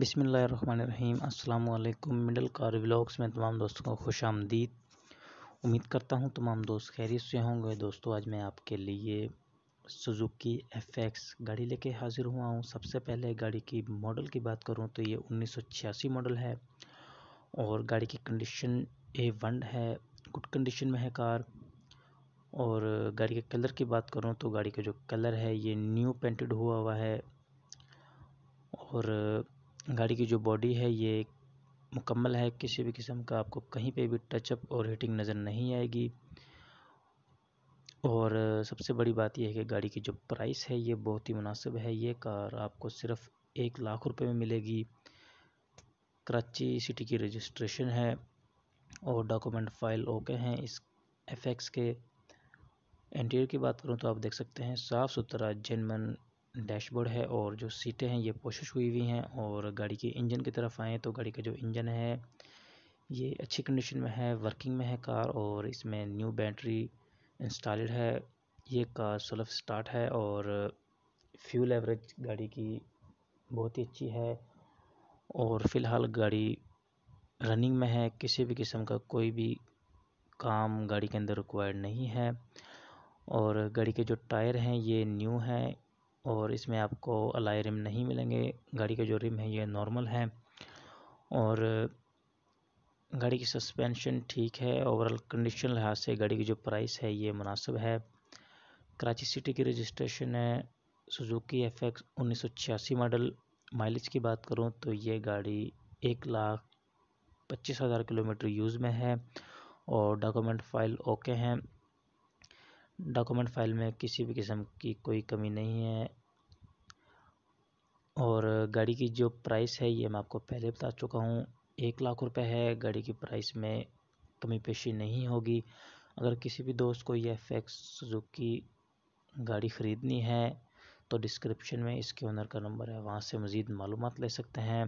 बिसमीम् अल्लाम middle car vlogs में तमाम दोस्तों को खुश आमदीद उम्मीद करता हूँ तमाम दोस्त खैरियत से होंगे दोस्तों आज मैं आपके लिए सुजुकी एफ एक्स गाड़ी लेके हाज़िर हुआ हूँ सबसे पहले गाड़ी की मॉडल की बात करूँ तो ये उन्नीस मॉडल है और गाड़ी की कंडीशन ए वन है गुड कंडीशन में है कार और गाड़ी के कलर की बात करूँ तो गाड़ी का जो कलर है ये न्यू पेंटेड हुआ हुआ है और गाड़ी की जो बॉडी है ये मुकम्मल है किसी भी किस्म का आपको कहीं पे भी टचअप और हीटिंग नज़र नहीं आएगी और सबसे बड़ी बात यह है कि गाड़ी की जो प्राइस है ये बहुत ही मुनासिब है ये कार आपको सिर्फ एक लाख रुपए में मिलेगी कराची सिटी की रजिस्ट्रेशन है और डॉक्यूमेंट फ़ाइल ओके हैं इस एफएक्स के इंटीरियर की बात करूँ तो आप देख सकते हैं साफ़ सुथरा जेनमन डैशबोर्ड है और जो सीटें हैं ये पोशिश हुई हुई हैं और गाड़ी के इंजन की तरफ आएँ तो गाड़ी का जो इंजन है ये अच्छी कंडीशन में है वर्किंग में है कार और इसमें न्यू बैटरी इंस्टाल है ये कार सुलभ स्टार्ट है और फ्यूल एवरेज गाड़ी की बहुत ही अच्छी है और फ़िलहाल गाड़ी रनिंग में है किसी भी किस्म का कोई भी काम गाड़ी के अंदर रिक्वायर्ड नहीं है और गाड़ी के जो टायर हैं ये न्यू हैं और इसमें आपको अलाई रिम नहीं मिलेंगे गाड़ी का जो रिम है ये नॉर्मल है और गाड़ी की सस्पेंशन ठीक है ओवरऑल कंडीशन लिहाज से गाड़ी की जो प्राइस है ये मुनासिब है कराची सिटी की रजिस्ट्रेशन है सुजुकी एफ एक्स उन्नीस सौ छियासी मॉडल माइलेज की बात करूँ तो ये गाड़ी एक लाख पच्चीस हज़ार किलोमीटर यूज़ में है और डॉक्यूमेंट फ़ाइल ओके हैं डॉक्यूमेंट फाइल में किसी भी किस्म की कोई कमी नहीं है और गाड़ी की जो प्राइस है ये मैं आपको पहले बता चुका हूँ एक लाख रुपए है गाड़ी की प्राइस में कमी पेशी नहीं होगी अगर किसी भी दोस्त को ये फैक्स एक्स सुजुकी गाड़ी ख़रीदनी है तो डिस्क्रिप्शन में इसके ओनर का नंबर है वहाँ से मज़ीद मालूम ले सकते हैं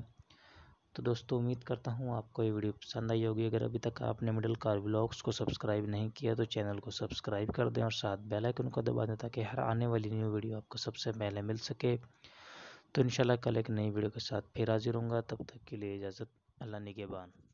तो दोस्तों उम्मीद करता हूँ आपको ये वीडियो पसंद आई होगी अगर अभी तक आपने मिडिल कार ब्लॉग्स को सब्सक्राइब नहीं किया तो चैनल को सब्सक्राइब कर दें और साथ बेल आइकन को दबा दें ताकि हर आने वाली न्यू वीडियो आपको सबसे पहले मिल सके तो इंशाल्लाह कल एक नई वीडियो के साथ फिर हाजिर हूँगा तब तक के लिए इजाज़त अल्लाह निगेबान